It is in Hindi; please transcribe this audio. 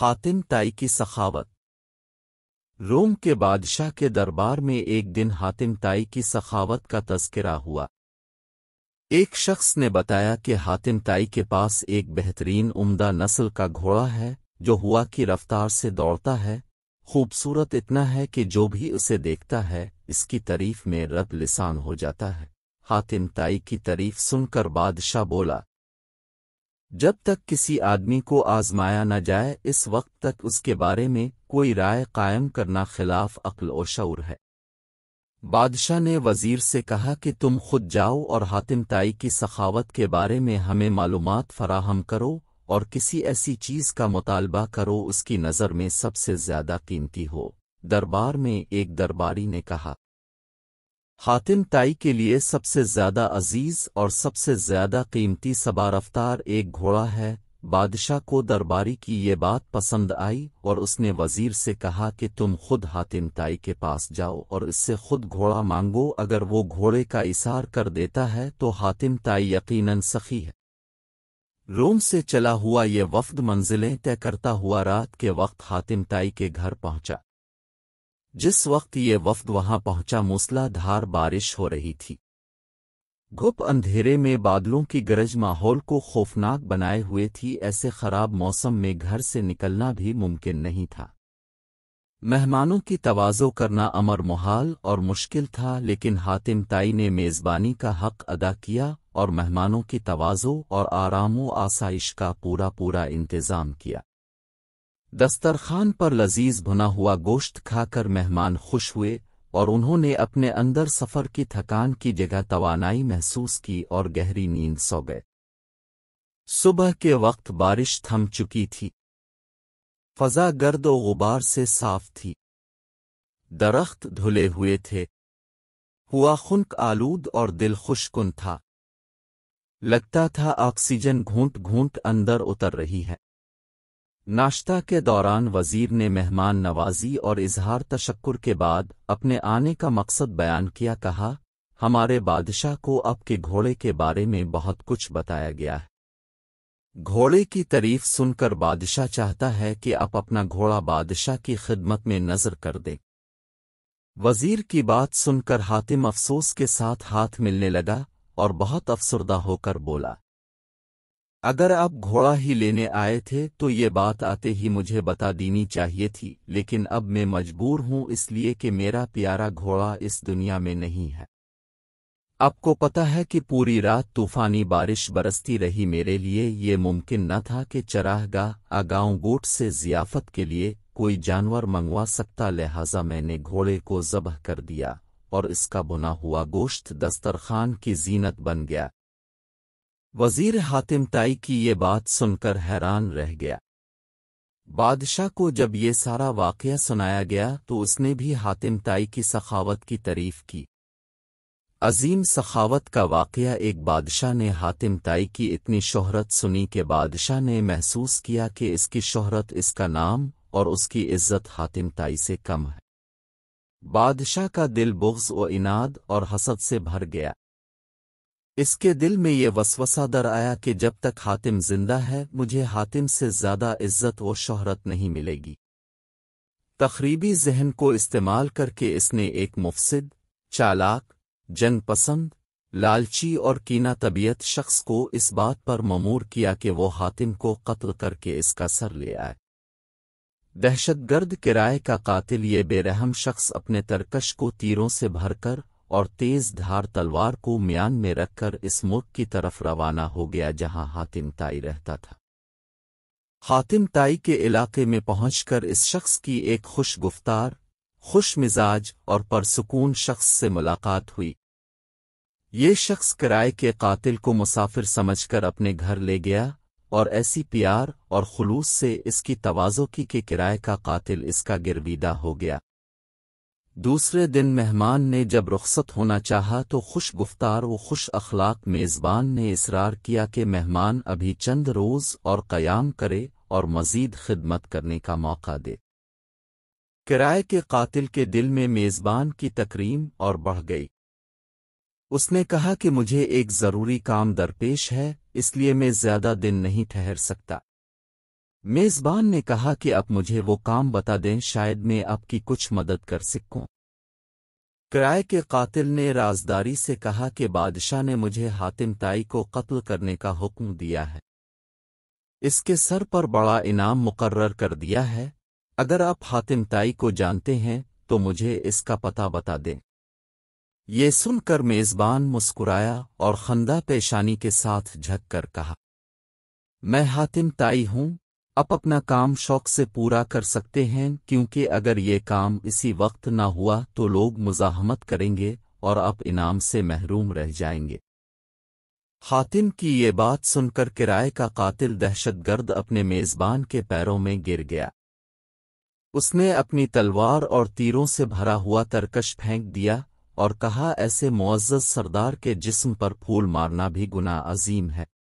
हातिम ताई की सखावत रोम के बादशाह के दरबार में एक दिन हातिम ताई की सखावत का तस्करा हुआ एक शख्स ने बताया कि हातिम ताई के पास एक बेहतरीन उम्दा नस्ल का घोड़ा है जो हुआ की रफ्तार से दौड़ता है खूबसूरत इतना है कि जो भी उसे देखता है इसकी तारीफ में रब लिसान हो जाता है हातिम ताई की तारीफ सुनकर बादशाह बोला जब तक किसी आदमी को आजमाया न जाए इस वक्त तक उसके बारे में कोई राय कायम करना खिलाफ अक्ल और शौर है बादशाह ने वजीर से कहा कि तुम खुद जाओ और हातिमताई की सखावत के बारे में हमें मालूम फराहम करो और किसी ऐसी चीज़ का मुतालबा करो उसकी नज़र में सबसे ज़्यादा कीमती हो दरबार में एक दरबारी ने कहा हातिम ताई के लिए सबसे ज्यादा अजीज और सबसे ज्यादा कीमती सबारफ्तार एक घोड़ा है बादशाह को दरबारी की ये बात पसंद आई और उसने वजीर से कहा कि तुम खुद हातिम ताई के पास जाओ और इससे खुद घोड़ा मांगो अगर वो घोड़े का इशार कर देता है तो हातिम ताई यकीनन सखी है रोम से चला हुआ ये वफ्द मंजिलें तय करता हुआ रात के वक्त हातिम ताई के घर पहुंचा जिस वक्त ये वफ्द वहां पहुंचा मूसलाधार बारिश हो रही थी घुप अंधेरे में बादलों की गरज माहौल को खौफनाक बनाए हुए थी ऐसे खराब मौसम में घर से निकलना भी मुमकिन नहीं था मेहमानों की तवाज़ो करना अमर मुहाल और मुश्किल था लेकिन हातिम ताई ने मेज़बानी का हक अदा किया और मेहमानों की तवाज़ो और आराम व आसाइश का पूरा पूरा इंतज़ाम किया दस्तरखान पर लजीज भुना हुआ गोश्त खाकर मेहमान खुश हुए और उन्होंने अपने अंदर सफ़र की थकान की जगह तवानाई महसूस की और गहरी नींद सो गए सुबह के वक्त बारिश थम चुकी थी फजा गर्द व गुबार से साफ थी दरख्त धुले हुए थे हुआ खुनक आलूद और दिल खुशकुन था लगता था ऑक्सीजन घूंट घूंट अंदर उतर रही है नाश्ता के दौरान वजीर ने मेहमान नवाजी और इजहार तशक्कुर के बाद अपने आने का मकसद बयान किया कहा हमारे बादशाह को अब के घोड़े के बारे में बहुत कुछ बताया गया है घोड़े की तारीफ सुनकर बादशाह चाहता है कि आप अपना घोड़ा बादशाह की खिदमत में नजर कर दें वजीर की बात सुनकर हातिम अफसोस के साथ हाथ मिलने लगा और बहुत अफसरदा होकर बोला अगर आप घोड़ा ही लेने आए थे तो ये बात आते ही मुझे बता देनी चाहिए थी लेकिन अब मैं मजबूर हूं इसलिए कि मेरा प्यारा घोड़ा इस दुनिया में नहीं है आपको पता है कि पूरी रात तूफानी बारिश बरसती रही मेरे लिए ये मुमकिन न था कि चराहगा आगाऊ गोट से जियाफत के लिए कोई जानवर मंगवा सकता लिहाजा मैंने घोड़े को जबह कर दिया और इसका बुना हुआ गोश्त दस्तरखान की जीनत बन गया वजीर हातिम ताई की ये बात सुनकर हैरान रह गया बादशाह को जब ये सारा वाक़ सुनाया गया तो उसने भी हातिम ताई की सखावत की तारीफ की अजीम सखावत का वाक़ एक बादशाह ने हातिम ताई की इतनी शोहरत सुनी कि बादशाह ने महसूस किया कि इसकी शोहरत इसका नाम और उसकी इज्जत हातिम ताई से कम है बादशाह का दिल बुग्ज व इनाद और हसद से भर गया इसके दिल में ये वसवसा दर आया कि जब तक हातिम जिंदा है मुझे हातिम से ज़्यादा इज्जत और शोहरत नहीं मिलेगी तकरीबी जहन को इस्तेमाल करके इसने एक मुफसद चालाक जंग पसंद लालची और कीना तबीयत शख्स को इस बात पर ममूर किया कि वो हातिम को कत्ल करके इसका सर ले आए दहशतगर्द किराए का कातिल ये बेरहम शख्स अपने तरकश को तीरों से भरकर और तेज धार तलवार को म्यान में रखकर इस मुल्क की तरफ रवाना हो गया जहां हातिम ताई रहता था हातिम ताई के इलाके में पहुंचकर इस शख्स की एक खुश गुफ्तार खुश मिजाज और परसकून शख्स से मुलाकात हुई ये शख्स किराए के कातिल को मुसाफिर समझकर अपने घर ले गया और ऐसी प्यार और खुलूस से इसकी तवाज़ो की के किराए का कातिल इसका गिरविदा हो गया दूसरे दिन मेहमान ने जब रुख्सत होना चाहा तो खुश गुफ्तार व खुश अखलाक मेज़बान ने इसरार किया कि मेहमान अभी चंद रोज़ और क़याम करे और मज़ीद खिदमत करने का मौका दे किराए के कातिल के दिल में मेज़बान की तकरीम और बढ़ गई उसने कहा कि मुझे एक ज़रूरी काम दरपेश है इसलिए मैं ज़्यादा दिन नहीं ठहर सकता मेजबान ने कहा कि आप मुझे वो काम बता दें शायद मैं आपकी कुछ मदद कर सकूं। किराए के कातिल ने राजदारी से कहा कि बादशाह ने मुझे हातिम ताई को कत्ल करने का हुक्म दिया है इसके सर पर बड़ा इनाम मुकर्र कर दिया है अगर आप हातिम ताई को जानते हैं तो मुझे इसका पता बता दें ये सुनकर मेजबान मुस्कुराया और खंदा पेशानी के साथ झक कर कहा मैं हातिम ताई हूं आप अपना काम शौक से पूरा कर सकते हैं क्योंकि अगर ये काम इसी वक्त न हुआ तो लोग मुजाहमत करेंगे और आप इनाम से महरूम रह जाएंगे हातिम की ये बात सुनकर किराए का कातिल दहशतगर्द अपने मेज़बान के पैरों में गिर गया उसने अपनी तलवार और तीरों से भरा हुआ तरकश फेंक दिया और कहा ऐसे मुआज़ सरदार के जिस्म पर फूल मारना भी गुना अजीम है